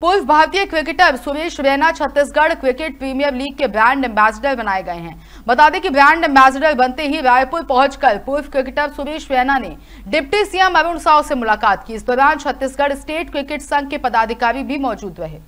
पूर्व भारतीय cricketer Suresh Raina Chhattisgarh cricket premier league के ब्रांड एम्बेसडर बनाए गए हैं बता दें कि ब्रांड एम्बेसडर बनते ही रायपुर पहुंचकर पूर्व क्रिकेटर सुरेश रैना ने डिप्टी सीएम अरुण साव से मुलाकात की इस दौरान छत्तीसगढ़ स्टेट क्रिकेट संघ के पदाधिकारी भी मौजूद रहे